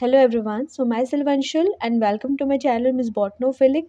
Hello everyone, so myself Anshul and welcome to my channel Ms. फिलिक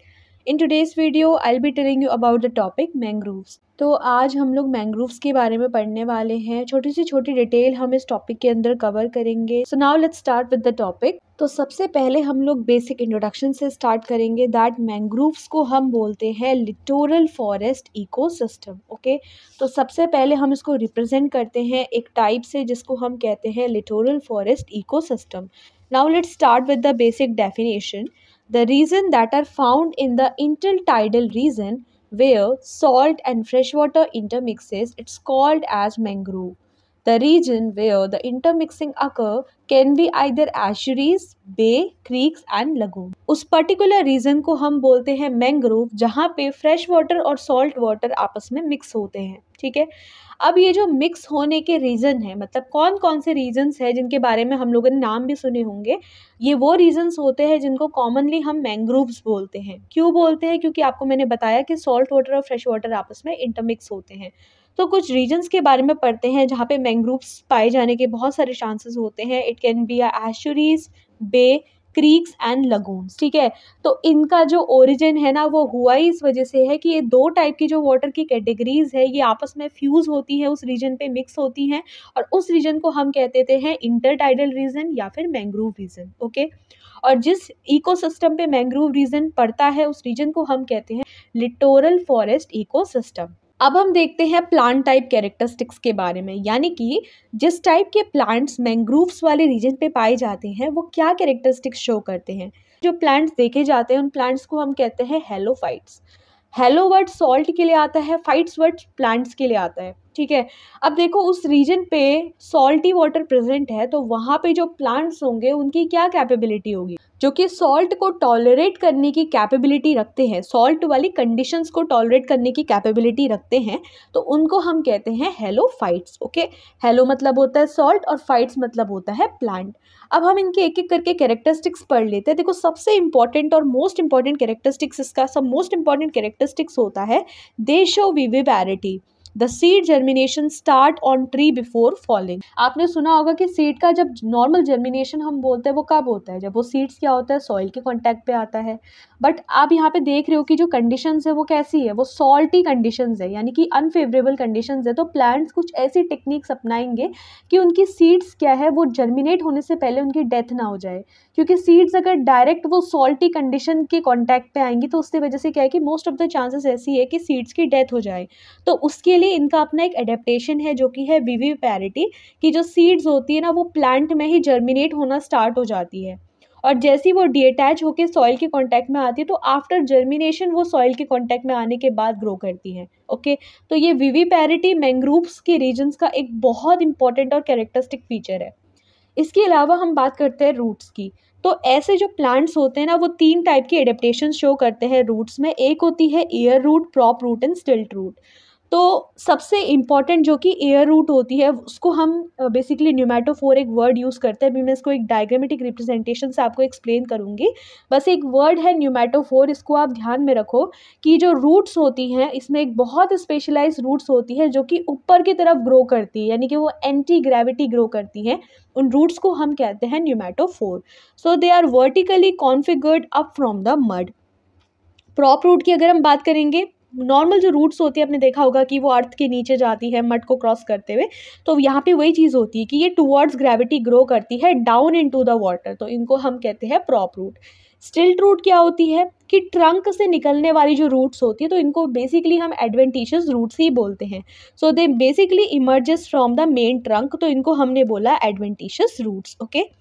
in today's video I be telling you about the topic mangroves तो आज हम लोग mangroves के बारे में पढ़ने वाले हैं छोटी सी छोटी डिटेल हम इस टॉपिक के अंदर कवर करेंगे so now let's start with the topic तो सबसे पहले हम लोग बेसिक इंट्रोडक्शन से स्टार्ट करेंगे दैट मैंग्रोव्स को हम बोलते हैं लिटोरल फॉरेस्ट इकोसिस्टम ओके तो सबसे पहले हम इसको रिप्रेजेंट करते हैं एक टाइप से जिसको हम कहते हैं littoral forest system Now let's start with the basic definition. The reason that are found in the intertidal region where salt and freshwater intermixes it's called as mangrove. The region where the intermixing occur can be either estuaries, bay, creeks and lagoon. उस particular region को हम बोलते हैं mangrove जहाँ पे fresh water और salt water आपस में मिक्स होते हैं ठीक है अब ये जो मिक्स होने के रीज़न है मतलब कौन कौन से रीजन्स हैं जिनके बारे में हम लोगों ने नाम भी सुने होंगे ये वो रीजन्स होते हैं जिनको कॉमनली हम मैंग्रोव्स बोलते हैं क्यों बोलते हैं क्योंकि आपको मैंने बताया कि सॉल्ट वाटर और फ्रेश वाटर आपस में इंटरमिक्स होते हैं तो कुछ रीजन्स के बारे में पढ़ते हैं जहाँ पे मैंग्रोव्स पाए जाने के बहुत सारे चांसेस होते हैं it can be estuaries bay creeks and lagoons ठीक है तो इनका जो ओरिजिन है ना वो हुआ ही इस वजह से है कि ये दो टाइप की जो वाटर की कैटेगरीज है ये आपस में फ्यूज़ होती है उस रीजन पे मिक्स होती हैं और उस रीजन को हम कहते थे हैं इंटरटाइडल रीजन या फिर मैंग्रोव रीजन ओके और जिस इकोसिस्टम पे मैंग्रोव रीजन पड़ता है उस रीजन को हम कहते हैं लिटोरल फॉरेस्ट सिस्टम अब हम देखते हैं प्लांट टाइप कैरेक्टरिस्टिक्स के बारे में यानी कि जिस टाइप के प्लांट्स मैंग्रोव्स वाले रीजन पे पाए जाते हैं वो क्या कैरेक्टरिस्टिक्स शो करते हैं जो प्लांट्स देखे जाते हैं उन प्लांट्स को हम कहते हैं हेलोफाइट्स हेलो वर्ड सॉल्ट के लिए आता है फाइट्स वर्ड प्लांट्स के लिए आता है ठीक है अब देखो उस रीजन पे सॉल्टी वाटर प्रेजेंट है तो वहाँ पे जो प्लांट्स होंगे उनकी क्या कैपेबिलिटी होगी जो कि सॉल्ट को टॉलरेट करने की कैपेबिलिटी रखते हैं सॉल्ट वाली कंडीशंस को टॉलरेट करने की कैपेबिलिटी रखते हैं तो उनको हम कहते हैं हेलो फाइट्स ओके हेलो मतलब होता है सॉल्ट और फाइट्स मतलब होता है प्लांट अब हम इनके एक एक करके कैरेक्टरिस्टिक्स पढ़ लेते हैं देखो सबसे इंपॉर्टेंट और मोस्ट इंपॉर्टेंट कैरेक्टरिस्टिक्स इसका सब मोस्ट इंपॉर्टेंट कैरेक्टरिस्टिक्स होता है they show viviparity the seed germination start on tree before falling आपने सुना होगा कि सीड का जब नॉर्मल जर्मिनेशन हम बोलते हैं वो कब होता है जब वो सीड्स क्या होता है सॉइल के कॉन्टैक्ट पे आता है बट आप यहाँ पे देख रहे हो कि जो कंडीशन है वो कैसी है वो सॉल्टी कंडीशन है यानी कि अनफेवरेबल कंडीशन है तो प्लांट्स कुछ ऐसी टेक्निक्स अपनाएंगे कि उनकी सीड्स क्या है वो जर्मिनेट होने से पहले उनकी डेथ ना हो जाए क्योंकि सीड्स अगर डायरेक्ट वो सॉल्टी कंडीशन के कॉन्टैक्ट पे आएंगी तो उसकी वजह से क्या है कि मोस्ट ऑफ द चांसेस ऐसी है कि सीड्स की डेथ हो जाए तो उसके लिए बेसिकली इनका अपना एक एडेप्टेशन है जो कि है वीवी पैरिटी की जो सीड्स होती है ना वो प्लांट में ही जर्मिनेट होना स्टार्ट हो जाती है और जैसे ही वो डीअटैच होकर सॉइल के कांटेक्ट में आती है तो आफ्टर जर्मिनेशन वो सॉइल के कांटेक्ट में आने के बाद ग्रो करती है ओके तो ये वीवी पैरिटी मैंग्रोव्स के रीजन्स का एक बहुत इंपॉर्टेंट और कैरेक्टरिस्टिक फीचर है इसके अलावा हम बात करते हैं रूट्स की तो ऐसे जो प्लांट्स होते हैं ना वो तीन टाइप की एडेप्टेशन शो करते हैं रूट्स में एक होती है air root prop root and stilt root तो सबसे इम्पॉर्टेंट जो कि एयर रूट होती है उसको हम बेसिकली न्यूमेटोफोर एक वर्ड यूज़ करते हैं अभी मैं इसको एक डायग्रामेटिक रिप्रेजेंटेशन से आपको एक्सप्लेन करूँगी बस एक वर्ड है न्यूमेटोफोर इसको आप ध्यान में रखो कि जो रूट्स होती हैं इसमें एक बहुत स्पेशलाइज रूट्स होती है जो कि ऊपर की तरफ ग्रो करती है यानी कि वो एंटी ग्रेविटी ग्रो करती हैं उन रूट्स को हम कहते हैं pneumatophore so they are vertically configured up from the mud prop root की अगर हम बात करेंगे नॉर्मल जो रूट्स होती है आपने देखा होगा कि वो अर्थ के नीचे जाती है मट को क्रॉस करते हुए तो यहाँ पे वही चीज़ होती है कि ये टूवर्ड्स ग्रेविटी ग्रो करती है down into the water तो इनको हम कहते हैं प्रॉप रूट स्टिल्ट रूट क्या होती है कि ट्रंक से निकलने वाली जो रूट्स होती है तो इनको बेसिकली हम एडवेंटिशियस रूट्स ही बोलते हैं so they basically emerges from the main trunk तो इनको हमने बोला एडवेंटिशियस रूट्स ओके okay?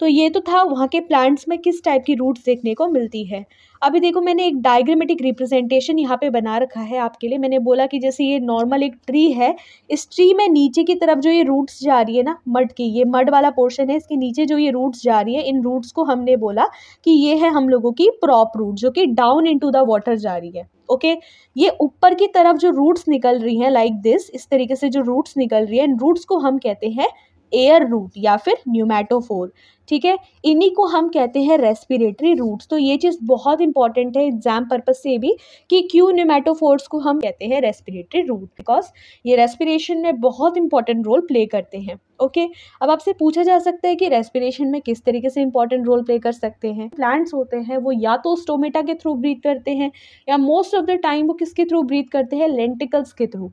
तो ये तो था वहाँ के प्लांट्स में किस टाइप की रूट्स देखने को मिलती है अभी देखो मैंने एक डायग्रामेटिक रिप्रेजेंटेशन यहाँ पे बना रखा है आपके लिए मैंने बोला कि जैसे ये नॉर्मल एक ट्री है इस ट्री में नीचे की तरफ जो ये रूट्स जा रही है ना मड की ये मड वाला पोर्शन है इसके नीचे जो ये रूट्स जा रही है इन रूट्स को हमने बोला कि ये है हम लोगों की प्रॉप रूट जो कि डाउन टू द वॉटर जा रही है ओके okay? ये ऊपर की तरफ जो रूट्स निकल रही हैं लाइक दिस इस तरीके से जो रूट्स निकल रही है इन रूट्स को हम कहते हैं एयर रूट या फिर न्यूमेटोफोर ठीक है इन्हीं को हम कहते हैं रेस्पिरेटरी रूट्स तो ये चीज़ बहुत इंपॉर्टेंट है एग्जाम पर्पज से भी कि क्यों न्यूमेटोफोर्स को हम कहते हैं रेस्पिरेटरी रूट बिकॉज ये रेस्पिरेशन में बहुत इंपॉर्टेंट रोल प्ले करते हैं ओके okay? अब आपसे पूछा जा सकता है कि रेस्पिरेशन में किस तरीके से इंपॉर्टेंट रोल प्ले कर सकते हैं प्लांट्स होते हैं वो या तो स्टोमेटा के थ्रू ब्रीथ करते हैं या मोस्ट ऑफ द टाइम वो किसके थ्रू ब्रीथ करते हैं लेंटिकल्स के थ्रू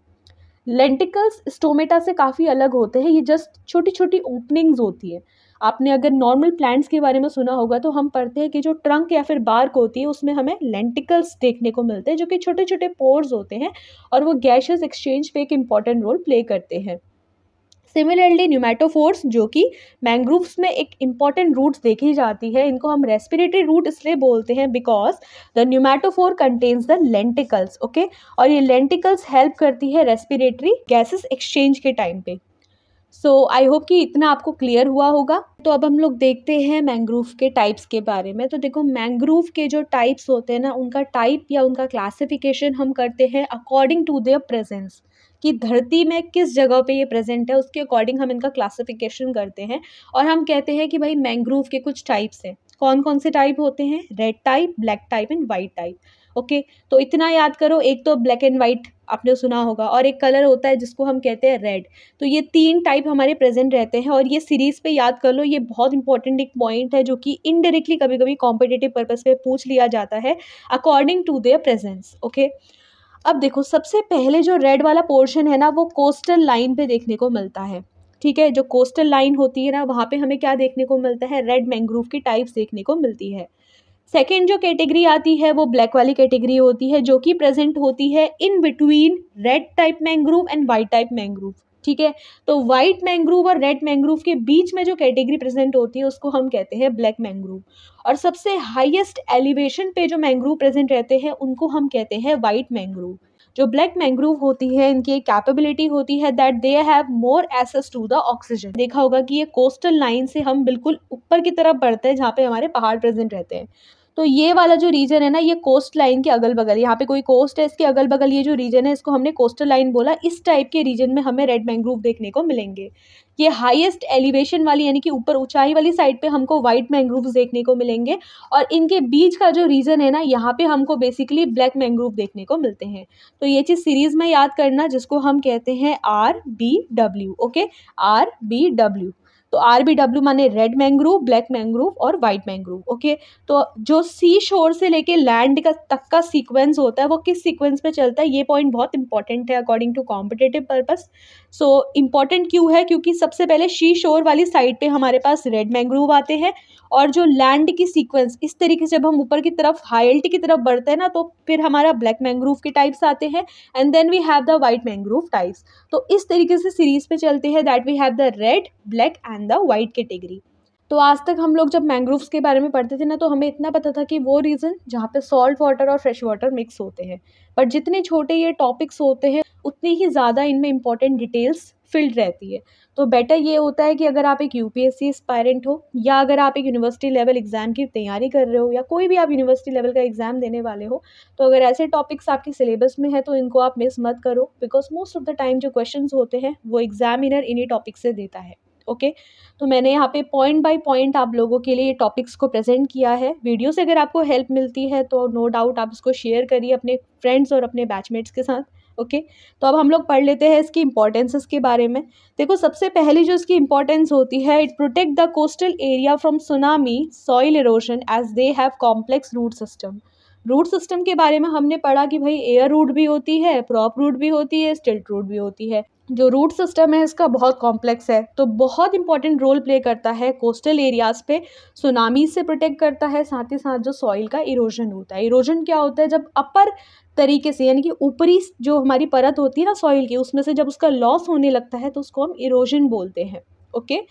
लेंटिकल्स स्टोमेटा से काफ़ी अलग होते हैं ये जस्ट छोटी छोटी ओपनिंग्स होती है आपने अगर नॉर्मल प्लांट्स के बारे में सुना होगा तो हम पढ़ते हैं कि जो ट्रंक या फिर बार्क होती है उसमें हमें लेंटिकल्स देखने को मिलते हैं जो कि छोटे छोटे पोर्स होते हैं और वो गैशेस एक्सचेंज पे एक इम्पॉर्टेंट रोल प्ले करते हैं सिमिलरली न्यूमेटोफोर्स जो कि मैंग्रोव्स में एक इंपॉर्टेंट रूट्स देखी जाती है इनको हम रेस्पिरेटरी रूट इसलिए बोलते हैं because the pneumatophore contains the lenticels okay और ये लेंटिकल्स हेल्प करती है रेस्पिरेटरी गैसेस एक्सचेंज के टाइम पे सो आई होप कि इतना आपको क्लियर हुआ होगा तो अब हम लोग देखते हैं मैंग्रोव के टाइप्स के बारे में तो देखो मैंग्रोव के जो टाइप्स होते हैं ना उनका टाइप या उनका क्लासिफिकेशन हम करते हैं अकॉर्डिंग टू देयर प्रेजेंस कि धरती में किस जगह पे ये प्रेजेंट है उसके अकॉर्डिंग हम इनका क्लासिफिकेशन करते हैं और हम कहते हैं कि भाई मैंग्रोव के कुछ टाइप्स हैं कौन कौन से टाइप होते हैं red type black type and white type okay तो इतना याद करो एक तो ब्लैक एंड वाइट आपने सुना होगा और एक कलर होता है जिसको हम कहते हैं रेड तो ये तीन टाइप हमारे प्रेजेंट रहते हैं और ये सीरीज़ पे याद कर लो ये बहुत इंपॉर्टेंट एक पॉइंट है जो कि इनडायरेक्टली कभी कभी कॉम्पिटेटिव पर्पज़ पे पूछ लिया जाता है according to their presence okay अब देखो सबसे पहले जो रेड वाला पोर्शन है ना वो कोस्टल लाइन पे देखने को मिलता है ठीक है जो कोस्टल लाइन होती है ना वहाँ पे हमें क्या देखने को मिलता है रेड मैंग्रोव की टाइप्स देखने को मिलती है सेकेंड जो कैटेगरी आती है वो ब्लैक वाली कैटेगरी होती है जो कि प्रेजेंट होती है in between red type mangrove and white type mangrove ठीक है तो वाइट मैंग्रोव और रेड मैंग्रोव के बीच में जो कैटेगरी प्रेजेंट होती है उसको हम कहते हैं ब्लैक मैंग्रोव और सबसे हाईएस्ट एलिवेशन पे जो मैंग्रोव प्रेजेंट रहते हैं उनको हम कहते हैं वाइट मैंग्रोव जो ब्लैक मैंग्रोव होती है इनकी एक कैपेबिलिटी होती है that they have more access to the oxygen देखा होगा कि ये कोस्टल लाइन से हम बिल्कुल ऊपर की तरफ बढ़ते हैं जहाँ पे हमारे पहाड़ प्रेजेंट रहते हैं तो ये वाला जो रीजन है ना ये कोस्ट लाइन के अगल बगल यहाँ पे कोई कोस्ट है इसके अगल बगल ये जो रीजन है इसको हमने कोस्टल लाइन बोला इस टाइप के रीजन में हमें रेड मैंग्रोव देखने को मिलेंगे ये हाईएस्ट एलिवेशन वाली यानी कि ऊपर ऊंचाई वाली साइड पे हमको व्हाइट मैंग्रोव देखने को मिलेंगे और इनके बीच का जो रीजन है ना यहाँ पे हमको बेसिकली ब्लैक मैंग्रोव देखने को मिलते हैं तो ये चीज़ सीरीज़ में याद करना जिसको हम कहते हैं R B W okay R B W तो आर बी डब्ल्यू माने रेड मैंग्रोव ब्लैक मैंग्रोव और वाइट मैंग्रोव ओके तो जो सी शोर से लेके लैंड का तक का सीक्वेंस होता है वो किस सीक्वेंस पे चलता है ये पॉइंट बहुत इंपॉर्टेंट है according to competitive purpose so important क्यों है क्योंकि सबसे पहले सी शोर वाली साइड पे हमारे पास रेड मैंग्रोव आते हैं और जो लैंड की सीक्वेंस इस तरीके से जब हम ऊपर की तरफ हाइल्ट की तरफ बढ़ते हैं ना तो फिर हमारा ब्लैक मैंग्रोव के टाइप्स आते हैं and then we have the white mangrove types तो इस तरीके से सीरीज पे चलते हैं that we have the red black and and the white category तो आज तक हम लोग जब मैंग्रोव्स के बारे में पढ़ते थे ना तो हमें इतना पता था कि वो रीज़न जहाँ पे सॉल्ट वाटर और फ्रेश वाटर मिक्स होते हैं बट जितने छोटे ये टॉपिक्स होते हैं उतनी ही ज़्यादा इनमें इंपॉर्टेंट डिटेल्स फिल्ड रहती है तो बेटर ये होता है कि अगर आप एक यू पी हो या अगर आप एक यूनिवर्सिटी लेवल एग्ज़ाम की तैयारी कर रहे हो या कोई भी आप यूनिवर्सिटी लेवल का एग्ज़ाम देने वाले हो तो अगर ऐसे टॉपिक्स आपके सिलेबस में है तो इनको आप मिस मत करो because most of the time जो क्वेश्चन होते हैं वो एग्ज़ामिनर इन्हीं टॉपिक से देता है ओके तो मैंने यहाँ पे पॉइंट बाय पॉइंट आप लोगों के लिए टॉपिक्स को प्रेजेंट किया है वीडियो से अगर आपको हेल्प मिलती है तो नो डाउट आप इसको शेयर करिए अपने फ्रेंड्स और अपने बैचमेट्स के साथ ओके okay? तो अब हम लोग पढ़ लेते हैं इसकी इंपॉर्टेंसेस के बारे में देखो सबसे पहले जो इसकी इंपॉर्टेंस होती है it protect the coastal area from tsunami soil erosion as they have complex root system root system के बारे में हमने पढ़ा कि भाई एयर रूट भी होती है प्रॉप रूट भी होती है स्टिल्ट रूट भी होती है जो रूट सिस्टम है इसका बहुत कॉम्प्लेक्स है तो बहुत इंपॉर्टेंट रोल प्ले करता है कोस्टल एरियाज़ पे सुनामी से प्रोटेक्ट करता है साथ ही साथ जो सॉइल का इरोजन होता है इरोजन क्या होता है जब अपर तरीके से यानी कि ऊपरी जो हमारी परत होती है ना सॉइल की उसमें से जब उसका लॉस होने लगता है तो उसको हम इरोजन बोलते हैं ओके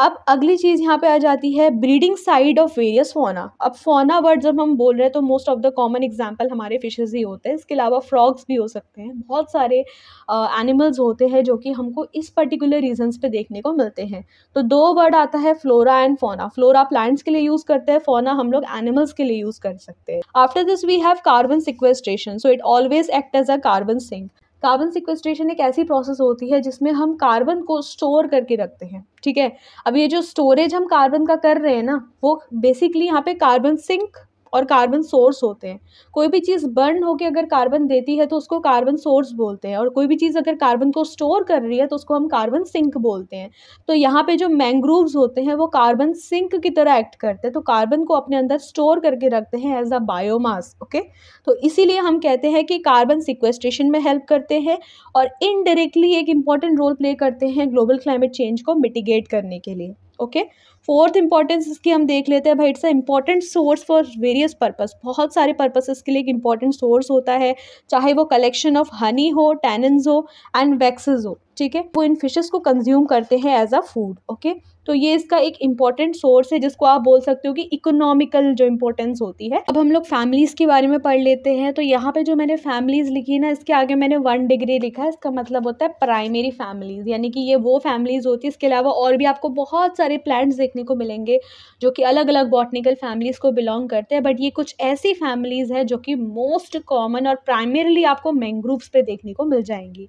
अब अगली चीज़ यहाँ पे आ जाती है ब्रीडिंग साइड ऑफ वेरियस फोना अब फोना वर्ड जब हम बोल रहे हैं तो most of the common example हमारे फिशेज़ ही होते हैं इसके अलावा फ्रॉग्स भी हो सकते हैं बहुत सारे एनिमल्स uh, होते हैं जो कि हमको इस पर्टिकुलर रीजन्स पे देखने को मिलते हैं तो दो वर्ड आता है flora and fauna flora plants के लिए यूज़ करते हैं फोना हम लोग एनिमल्स के लिए यूज़ कर सकते हैं after this we have carbon sequestration so it always act as a carbon sink carbon sequestration एक ऐसी प्रोसेस होती है जिसमें हम कार्बन को स्टोर करके रखते हैं ठीक है अब ये जो स्टोरेज हम कार्बन का कर रहे हैं ना वो बेसिकली यहाँ पे कार्बन सिंक और कार्बन सोर्स होते हैं कोई भी चीज़ बर्न होकर अगर कार्बन देती है तो उसको कार्बन सोर्स बोलते हैं और कोई भी चीज़ अगर कार्बन को स्टोर कर रही है तो उसको हम कार्बन सिंक बोलते हैं तो यहाँ पे जो मैंग्रोव्स होते हैं वो कार्बन सिंक की तरह एक्ट करते हैं तो कार्बन को अपने अंदर स्टोर करके रखते हैं एज अ बायोमास ओके तो इसीलिए हम कहते हैं कि कार्बन सिक्वेस्ट्रेशन में हेल्प करते हैं और इनडायरेक्टली एक इम्पॉर्टेंट रोल प्ले करते हैं ग्लोबल क्लाइमेट चेंज को मिटिगेट करने के लिए ओके फोर्थ इंपॉर्टेंस इसकी हम देख लेते हैं भाई it's a important source for various purpose बहुत सारे पर्पसेस के लिए एक इंपॉर्टेंट सोर्स होता है चाहे वो कलेक्शन ऑफ हनी हो टैनन्स हो एंड वैक्सेस हो ठीक है वो इन फिशेस को कंज्यूम करते हैं एज अ फूड ओके तो ये इसका एक इम्पॉर्टेंट सोर्स है जिसको आप बोल सकते हो कि इकोनॉमिकल जो इम्पोर्टेंस होती है अब हम लोग फैमिलीज़ के बारे में पढ़ लेते हैं तो यहाँ पे जो मैंने फैमिलीज़ लिखी है ना इसके आगे मैंने वन डिग्री लिखा है इसका मतलब होता है प्राइमरी फैमिलीज़ यानी कि ये वो फैमिलीज़ होती है इसके अलावा और भी आपको बहुत सारे प्लांट्स देखने को मिलेंगे जो कि अलग अलग बॉटनिकल फैमिलीज़ को बिलोंग करते हैं बट ये कुछ ऐसी फैमिलीज़ है जो कि मोस्ट कॉमन और प्राइमरली आपको मैंग्रूव्स पे देखने को मिल जाएंगी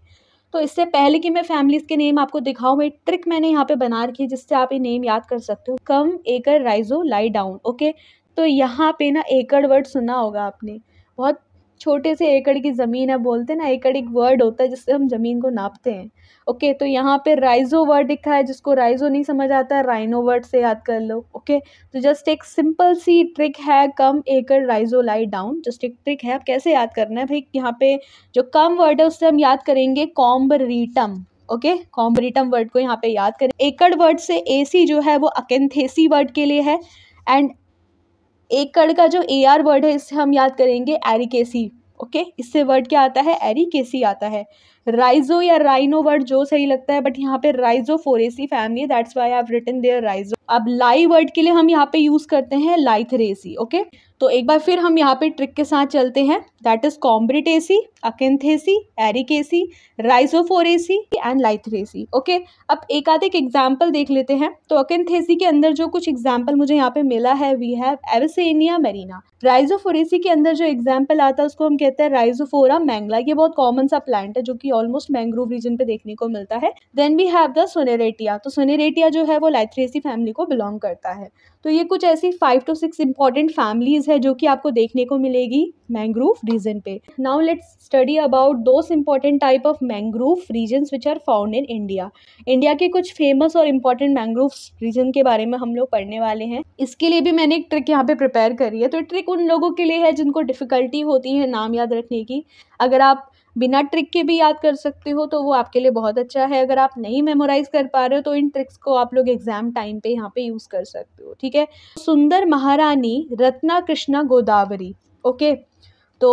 तो इससे पहले कि मैं फैमिलीज़ के नेम आपको दिखाऊँ मैं ट्रिक मैंने यहाँ पे बना रखी है जिससे आप ये नेम याद कर सकते हो कम एकड़ राइजो लाई डाउन ओके तो यहाँ पे ना एकड़ वर्ड सुना होगा आपने बहुत छोटे से एकड़ की ज़मीन है बोलते हैं ना एकड़ एक वर्ड होता है जिससे हम ज़मीन को नापते हैं ओके तो यहाँ पे राइजो वर्ड लिखा है जिसको राइजो नहीं समझ आता राइनो वर्ड से याद कर लो ओके तो जस्ट एक सिंपल सी ट्रिक है कम एकड़ राइजो लाई डाउन जस्ट एक ट्रिक है आप कैसे याद करना है भाई यहाँ पे जो कम वर्ड है उससे हम याद करेंगे कॉम्बरीटम ओके कॉम्बरीटम वर्ड को यहाँ पे याद करें एकड़ वर्ड से एसी जो है वो अकेंथेसी वर्ड के लिए है एंड एक कड़ का जो ए आर वर्ड है इससे हम याद करेंगे एरिकेसी ओके इससे वर्ड क्या आता है एरिकेसी आता है राइजो या राइनो वर्ड जो सही लगता है बट यहाँ पे Rhizophoraceae family that's why I have written there rhizo अब लाई वर्ड के लिए हम यहाँ पे यूज़ करते हैं लाइथरेसी ओके तो एक बार फिर हम यहाँ पे ट्रिक के साथ चलते हैं that is Combretaceae Acanthaceae Ericaceae Rhizophoraceae and Lythraceae okay अब एक आध एक एग्जाम्पल देख लेते हैं तो अकेंथेसी के अंदर जो कुछ एग्जाम्पल मुझे यहाँ पे मिला है we have Avicennia marina Rhizophoraceae के अंदर जो एग्जाम्पल आता है उसको हम कहते हैं राइजोफोरा मैंगला ये बहुत कॉमन सा प्लांट है जो कि ऑलमोस्ट मैंग्रोव रीजन पे देखने को मिलता है then we have the Sonneratia तो सोनेरेटिया जो है वो लाइथरेसी फैमिली को बिलोंग करता है तो ये कुछ ऐसी five to six important families है जो कि आपको देखने को मिलेगी मैंग्रोव रीजन पे now let's study about those important type of mangrove region which are found in India India के कुछ फेमस और इम्पोर्टेंट मैंग्रोव रीजन के बारे में हम लोग पढ़ने वाले हैं इसके लिए भी मैंने एक ट्रिक यहाँ पे प्रिपेयर करी है तो ट्रिक उन लोगों के लिए है जिनको डिफ़िकल्टी होती है नाम याद रखने की अगर आप बिना ट्रिक के भी याद कर सकते हो तो वो आपके लिए बहुत अच्छा है अगर आप नहीं मेमोराइज कर पा रहे हो तो इन ट्रिक्स को आप लोग एग्जाम टाइम पे यहाँ पे यूज़ कर सकते हो ठीक है सुंदर महारानी रत्ना कृष्णा गोदावरी ओके तो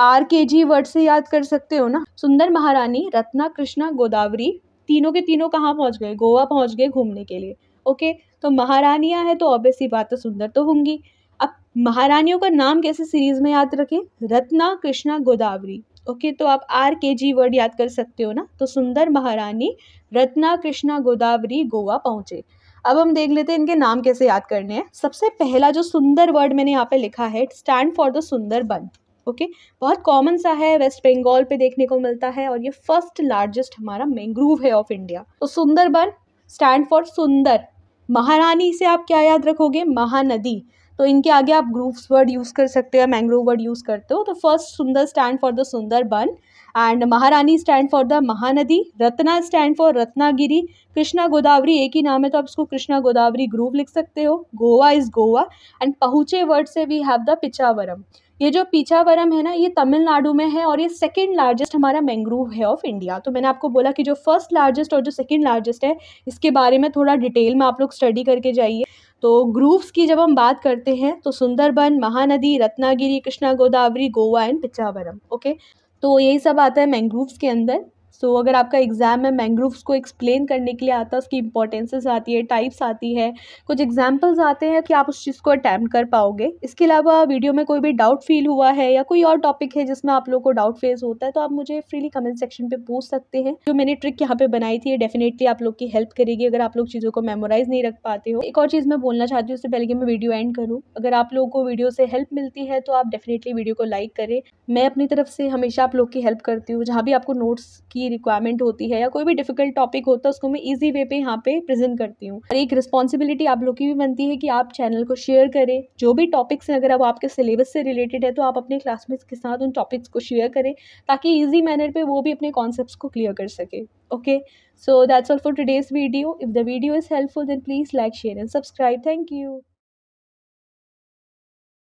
आर के जी वर्ड से याद कर सकते हो ना सुंदर महारानी रत्ना कृष्णा गोदावरी तीनों के तीनों कहाँ पहुँच गए गोवा पहुँच गए घूमने के लिए ओके तो महारानियाँ हैं तो ऑब्वियसली बात तो सुंदर तो होंगी महारानियों का नाम कैसे सीरीज में याद रखें रत्ना कृष्णा गोदावरी ओके तो आप आर के जी वर्ड याद कर सकते हो ना तो सुंदर महारानी रत्ना कृष्णा गोदावरी गोवा पहुंचे अब हम देख लेते हैं इनके नाम कैसे याद करने हैं सबसे पहला जो सुंदर वर्ड मैंने यहाँ पे लिखा है स्टैंड फॉर द सुंदर बन ओके बहुत कॉमन सा है वेस्ट बंगाल पे देखने को मिलता है और ये फर्स्ट लार्जेस्ट हमारा मैंग्रूव है ऑफ इंडिया तो बन स्टैंड फॉर सुंदर महारानी से आप क्या याद रखोगे महानदी तो इनके आगे आप ग्रूफ्स वर्ड यूज़ कर सकते हो मैंग्रोव वर्ड यूज़ करते हो तो फर्स्ट सुंदर स्टैंड फॉर द सुंदर Sundarban and Maharani stand for the Mahanadi Ratna stand for Ratnagiri Krishna Godavari एक ही नाम है तो आप इसको कृष्णा गोदावरी ग्रूव लिख सकते हो गोवा इज़ गोवा एंड पहुँचे वर्ड से वी हैव द पिचावरम ये जो पीछावरम है ना ये तमिलनाडु में है और ये सेकेंड लार्जेस्ट हमारा मैंग्रोव है ऑफ इंडिया तो मैंने आपको बोला कि जो फर्स्ट लार्जेस्ट और जो सेकेंड लार्जेस्ट है इसके बारे में थोड़ा डिटेल में आप लोग स्टडी करके जाइए तो ग्रूव्स की जब हम बात करते हैं तो सुंदरबन महानदी रत्नागिरी कृष्णा गोदावरी गोवा एंड पिचावरम ओके तो यही सब आता है मैंग्रूव्स के अंदर सो so, अगर आपका एग्ज़ाम में मैंग्रोव्स को एक्सप्लेन करने के लिए आता है उसकी इंपॉर्टेंसेस आती है टाइप्स आती है कुछ एग्जाम्पल्स आते हैं कि आप उस चीज़ को अटैम्प्ट कर पाओगे इसके अलावा वीडियो में कोई भी डाउट फील हुआ है या कोई और टॉपिक है जिसमें आप लोग को डाउट फेस होता है तो आप मुझे फ्रीली कमेंट सेक्शन पर पूछ सकते हैं जो मैंने ट्रिक यहाँ पर बनाई थी डेफिनेटली आप लोग की हेल्प करेगी अगर आप लोग चीज़ों को मेमोराइज नहीं रख पाते हो एक और चीज़ मैं बोलना चाहती हूँ उससे पहले कि मैं वीडियो एंड करूँ अगर आप लोगों को वीडियो से हेल्प मिलती है तो आप डेफिनेटली वीडियो को लाइक करें मैं अपनी तरफ से हमेशा आप लोग की हेल्प करती हूँ जहाँ भी आपको नोट्स की की रिक्वायरमेंट होती है या कोई भी डिफिकल्ट टॉपिक होता है उसको मैं ईजी वे पे यहाँ पे प्रेजेंट करती हूँ और एक रिस्पॉन्सिबिलिटी आप लोग की भी बनती है कि आप चैनल को शेयर करें जो भी टॉपिक्स हैं अगर अब आपके सिलेबस से रिलेटेड है तो आप अपने क्लासमेट्स के साथ उन टॉपिक्स को शेयर करें ताकि ईजी मैनर पर वो भी अपने कॉन्सेप्ट को क्लियर कर सके okay so that's all for today's video if the video is helpful then please like share and subscribe thank you